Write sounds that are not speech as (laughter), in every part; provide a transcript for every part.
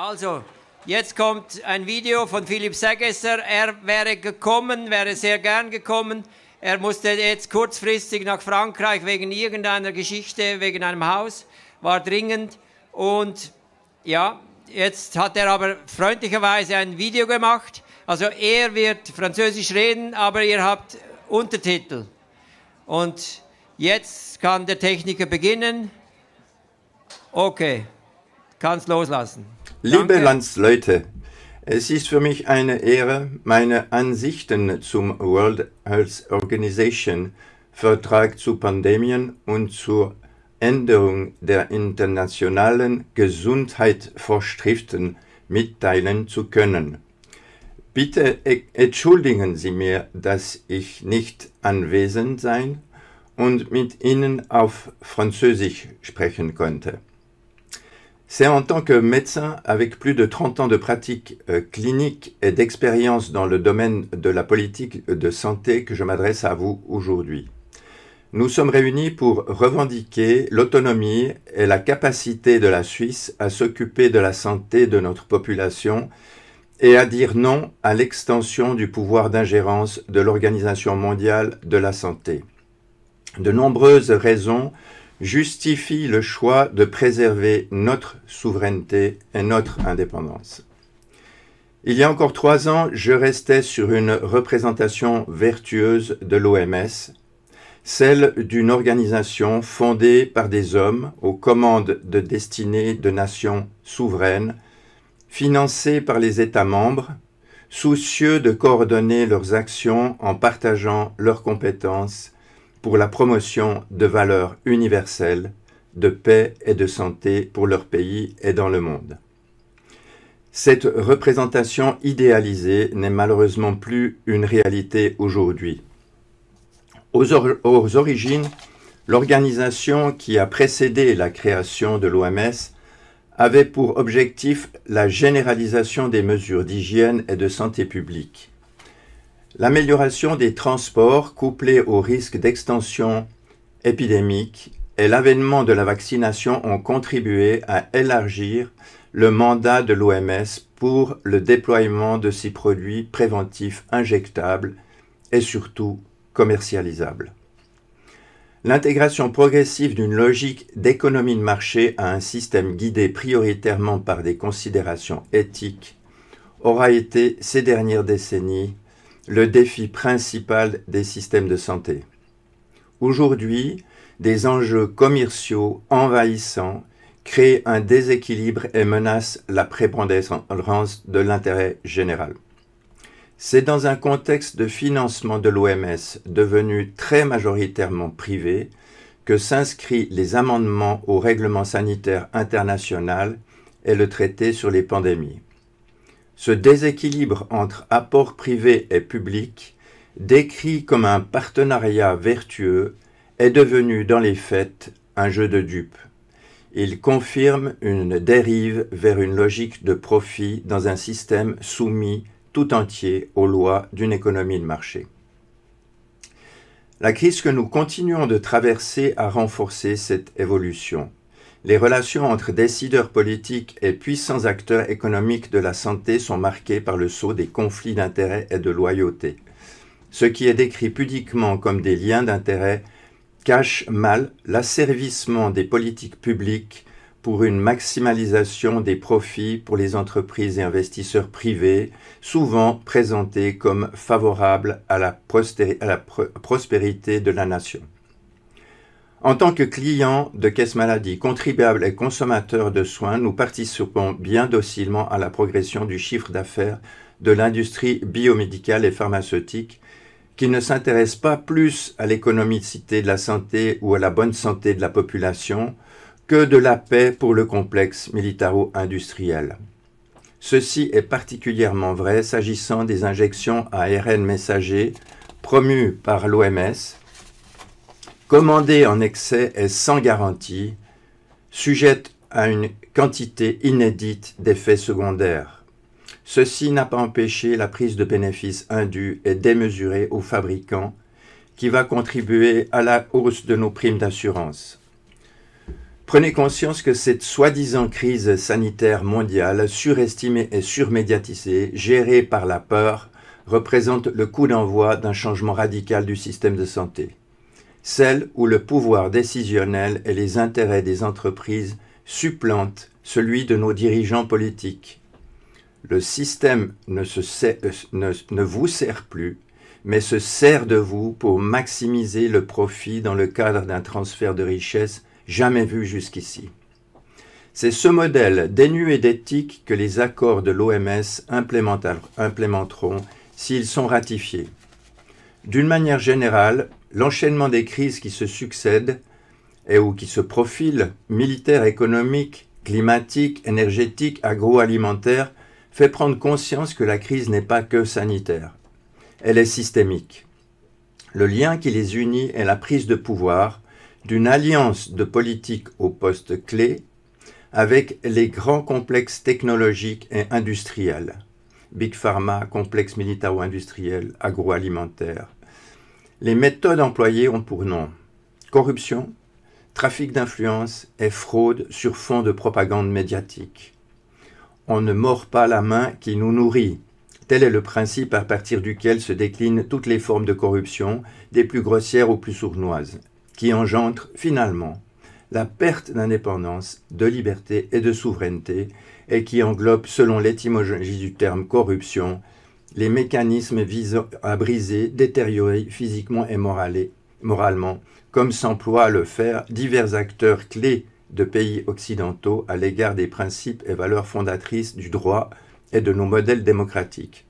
Also, jetzt kommt ein Video von Philipp Sägesser. Er wäre gekommen, wäre sehr gern gekommen. Er musste jetzt kurzfristig nach Frankreich wegen irgendeiner Geschichte, wegen einem Haus, war dringend. Und ja, jetzt hat er aber freundlicherweise ein Video gemacht. Also er wird Französisch reden, aber ihr habt Untertitel. Und jetzt kann der Techniker beginnen. Okay, kann's loslassen. Liebe Landsleute, es ist für mich eine Ehre, meine Ansichten zum World Health Organization Vertrag zu Pandemien und zur Änderung der internationalen Gesundheitsvorschriften mitteilen zu können. Bitte e-, entschuldigen Sie mir, dass ich nicht anwesend sein und mit Ihnen auf Französisch sprechen konnte. C'est en tant que médecin avec plus de 30 ans de pratique euh, clinique et d'expérience dans le domaine de la politique de santé que je m'adresse à vous aujourd'hui. Nous sommes réunis pour revendiquer l'autonomie et la capacité de la Suisse à s'occuper de la santé de notre population et à dire non à l'extension du pouvoir d'ingérence de l'Organisation mondiale de la santé. De nombreuses raisons justifie le choix de préserver notre souveraineté et notre indépendance. Il y a encore trois ans, je restais sur une représentation vertueuse de l'OMS, celle d'une organisation fondée par des hommes aux commandes de destinées de nations souveraines, financée par les États membres, soucieux de coordonner leurs actions en partageant leurs compétences pour la promotion de valeurs universelles, de paix et de santé pour leur pays et dans le monde. Cette représentation idéalisée n'est malheureusement plus une réalité aujourd'hui. Aux, origines, l'organisation qui a précédé la création de l'OMS avait pour objectif la généralisation des mesures d'hygiène et de santé publique. L'amélioration des transports couplée au risque d'extension épidémique et l'avènement de la vaccination ont contribué à élargir le mandat de l'OMS pour le déploiement de ces produits préventifs injectables et surtout commercialisables. L'intégration progressive d'une logique d'économie de marché à un système guidé prioritairement par des considérations éthiques aura été ces dernières décennies le défi principal des systèmes de santé. Aujourd'hui, des enjeux commerciaux envahissants créent un déséquilibre et menacent la prépondérance de l'intérêt général. C'est dans un contexte de financement de l'OMS devenu très majoritairement privé que s'inscrivent les amendements au règlement sanitaire international et le traité sur les pandémies. Ce déséquilibre entre apport privé et public, décrit comme un partenariat vertueux, est devenu dans les faits un jeu de dupes. Il confirme une dérive vers une logique de profit dans un système soumis tout entier aux lois d'une économie de marché. La crise que nous continuons de traverser a renforcé cette évolution. Les relations entre décideurs politiques et puissants acteurs économiques de la santé sont marquées par le saut des conflits d'intérêts et de loyauté. Ce qui est décrit pudiquement comme des liens d'intérêt cache mal l'asservissement des politiques publiques pour une maximalisation des profits pour les entreprises et investisseurs privés, souvent présentés comme favorables à la, prospérité de la nation. En tant que clients de caisse maladie, contribuables et consommateurs de soins, nous participons bien docilement à la progression du chiffre d'affaires de l'industrie biomédicale et pharmaceutique qui ne s'intéresse pas plus à l'économicité de la santé ou à la bonne santé de la population que de la paix pour le complexe militaro-industriel. Ceci est particulièrement vrai s'agissant des injections à ARN messager promues par l'OMS commandée en excès est sans garantie, sujette à une quantité inédite d'effets secondaires. Ceci n'a pas empêché la prise de bénéfices induits et démesurés aux fabricants, qui va contribuer à la hausse de nos primes d'assurance. Prenez conscience que cette soi-disant crise sanitaire mondiale, surestimée et surmédiatisée, gérée par la peur, représente le coup d'envoi d'un changement radical du système de santé celle où le pouvoir décisionnel et les intérêts des entreprises supplantent celui de nos dirigeants politiques. Le système ne, euh, vous sert plus, mais se sert de vous pour maximiser le profit dans le cadre d'un transfert de richesse jamais vu jusqu'ici. C'est ce modèle dénué d'éthique que les accords de l'OMS implémenteront s'ils sont ratifiés. D'une manière générale, l'enchaînement des crises qui se succèdent et ou qui se profilent, militaires, économiques, climatiques, énergétiques, agroalimentaires, fait prendre conscience que la crise n'est pas que sanitaire. Elle est systémique. Le lien qui les unit est la prise de pouvoir d'une alliance de politiques au poste clé avec les grands complexes technologiques et industriels. Big Pharma, complexe militaro-industriel, agroalimentaire, les méthodes employées ont pour nom corruption, trafic d'influence et fraude sur fond de propagande médiatique. On ne mord pas la main qui nous nourrit. Tel est le principe à partir duquel se déclinent toutes les formes de corruption, des plus grossières aux plus sournoises, qui engendrent finalement la perte d'indépendance, de liberté et de souveraineté, et qui englobe, selon l'étymologie du terme corruption, les mécanismes visant à briser, détériorer physiquement et moralement, comme s'emploient à le faire divers acteurs clés de pays occidentaux à l'égard des principes et valeurs fondatrices du droit et de nos modèles démocratiques.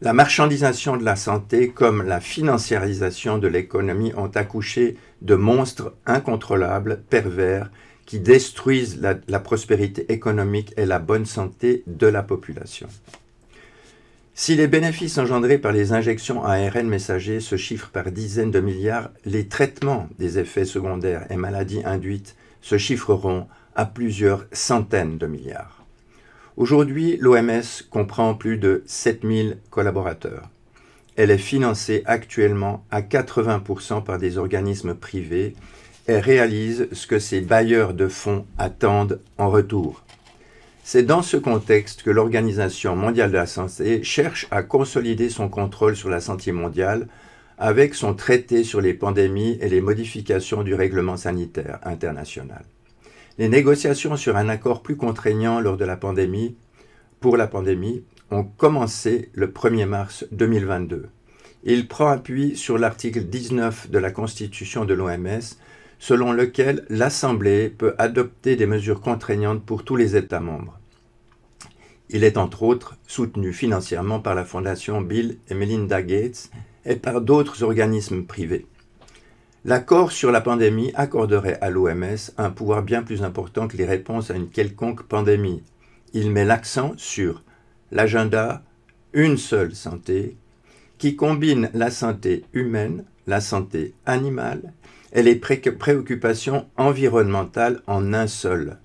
La marchandisation de la santé comme la financiarisation de l'économie ont accouché de monstres incontrôlables, pervers, qui détruisent la prospérité économique et la bonne santé de la population. Si les bénéfices engendrés par les injections ARN messagers se chiffrent par dizaines de milliards, les traitements des effets secondaires et maladies induites se chiffreront à plusieurs centaines de milliards. Aujourd'hui, l'OMS comprend plus de 7000 collaborateurs. Elle est financée actuellement à 80% par des organismes privés et réalise ce que ses bailleurs de fonds attendent en retour. C'est dans ce contexte que l'Organisation mondiale de la santé cherche à consolider son contrôle sur la santé mondiale avec son traité sur les pandémies et les modifications du règlement sanitaire international. Les négociations sur un accord plus contraignant lors de la pandémie, pour la pandémie, ont commencé le 1er mars 2022. Il prend appui sur l'article 19 de la Constitution de l'OMS selon lequel l'Assemblée peut adopter des mesures contraignantes pour tous les États membres. Il est entre autres soutenu financièrement par la Fondation Bill et Melinda Gates et par d'autres organismes privés. L'accord sur la pandémie accorderait à l'OMS un pouvoir bien plus important que les réponses à une quelconque pandémie. Il met l'accent sur l'agenda Une seule santé, qui combine la santé humaine, la santé animale et les préoccupations environnementales en un seul.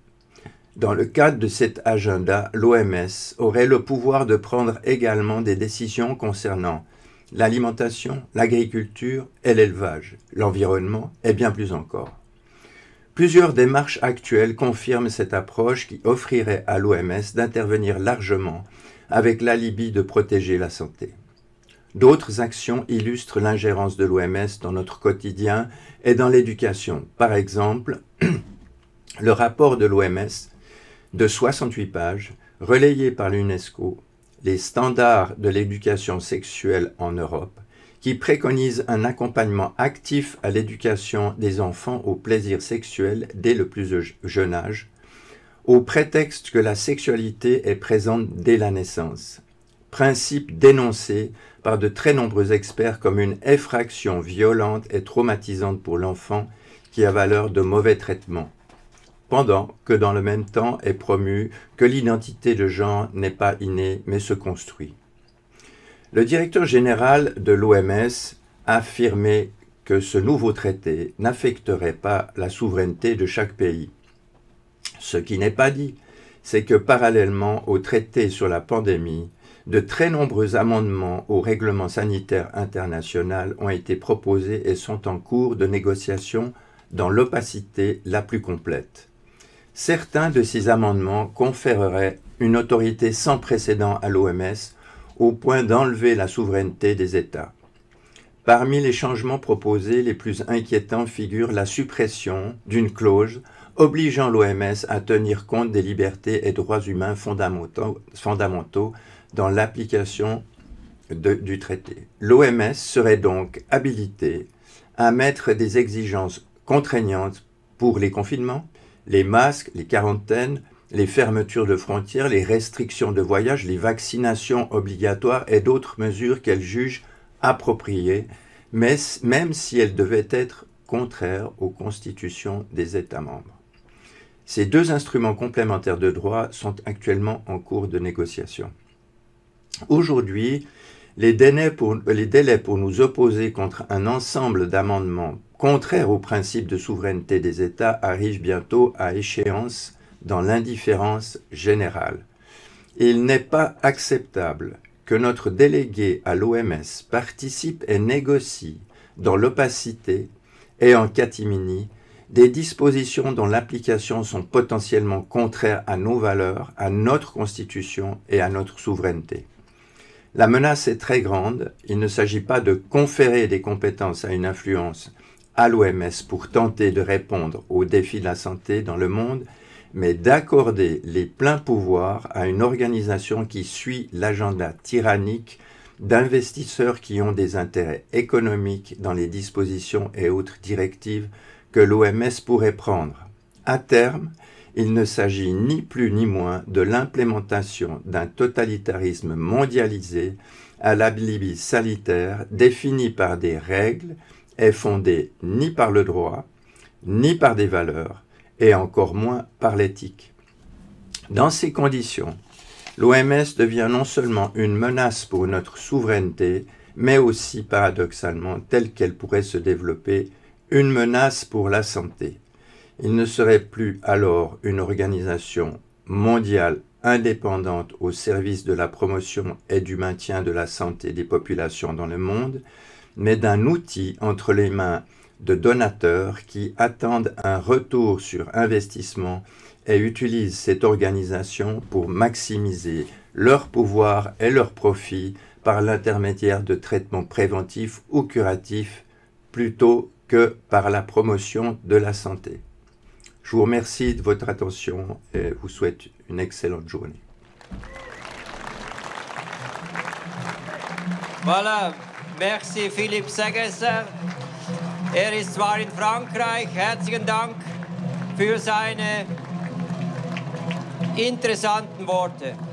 Dans le cadre de cet agenda, l'OMS aurait le pouvoir de prendre également des décisions concernant l'alimentation, l'agriculture et l'élevage, l'environnement et bien plus encore. Plusieurs démarches actuelles confirment cette approche qui offrirait à l'OMS d'intervenir largement avec l'alibi de protéger la santé. D'autres actions illustrent l'ingérence de l'OMS dans notre quotidien et dans l'éducation. Par exemple, (clears throat) le rapport de l'OMS de 68 pages, relayé par l'UNESCO, Les standards de l'éducation sexuelle en Europe, qui préconise un accompagnement actif à l'éducation des enfants au plaisir sexuel dès le plus jeune âge, au prétexte que la sexualité est présente dès la naissance principe dénoncé par de très nombreux experts comme une effraction violente et traumatisante pour l'enfant qui a valeur de mauvais traitement. Pendant que dans le même temps est promu que l'identité de genre n'est pas innée mais se construit. Le directeur général de l'OMS a affirmé que ce nouveau traité n'affecterait pas la souveraineté de chaque pays. Ce qui n'est pas dit, c'est que parallèlement au traité sur la pandémie, de très nombreux amendements au règlement sanitaire international ont été proposés et sont en cours de négociation dans l'opacité la plus complète. Certains de ces amendements conféreraient une autorité sans précédent à l'OMS au point d'enlever la souveraineté des États. Parmi les changements proposés, les plus inquiétants figurent la suppression d'une clause obligeant l'OMS à tenir compte des libertés et droits humains fondamentaux, fondamentaux dans l'application du traité. L'OMS serait donc habilitée à mettre des exigences contraignantes pour les confinements, les masques, les quarantaines, les fermetures de frontières, les restrictions de voyage, les vaccinations obligatoires et d'autres mesures qu'elle juge appropriées, même si elles devaient être contraires aux constitutions des États membres. Ces deux instruments complémentaires de droit sont actuellement en cours de négociation. Aujourd'hui, les délais, pour, nous opposer contre un ensemble d'amendements contraires au principe de souveraineté des États arrivent bientôt à échéance dans l'indifférence générale. Il n'est pas acceptable que notre délégué à l'OMS participe et négocie dans l'opacité et en catimini des dispositions dont l'application sont potentiellement contraires à nos valeurs, à notre constitution et à notre souveraineté. La menace est très grande, il ne s'agit pas de conférer des compétences à une influence à l'OMS pour tenter de répondre aux défis de la santé dans le monde, mais d'accorder les pleins pouvoirs à une organisation qui suit l'agenda tyrannique d'investisseurs qui ont des intérêts économiques dans les dispositions et autres directives que l'OMS pourrait prendre. À terme, il ne s'agit ni plus ni moins de l'implémentation d'un totalitarisme mondialisé à l'ablibi sanitaire défini par des règles et fondé ni par le droit, ni par des valeurs, et encore moins par l'éthique. Dans ces conditions, l'OMS devient non seulement une menace pour notre souveraineté, mais aussi paradoxalement, telle qu'elle pourrait se développer, une menace pour la santé. Il ne serait plus alors une organisation mondiale indépendante au service de la promotion et du maintien de la santé des populations dans le monde, mais d'un outil entre les mains de donateurs qui attendent un retour sur investissement et utilisent cette organisation pour maximiser leur pouvoir et leur profit par l'intermédiaire de traitements préventifs ou curatifs plutôt que par la promotion de la santé. Je vous remercie de votre attention et vous souhaite une excellente journée. Voilà, merci Philippe Segesser. Er ist zwar in Frankreich, herzlichen Dank für seine interessanten Worte.